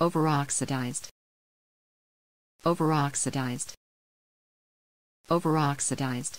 overoxidized overoxidized overoxidized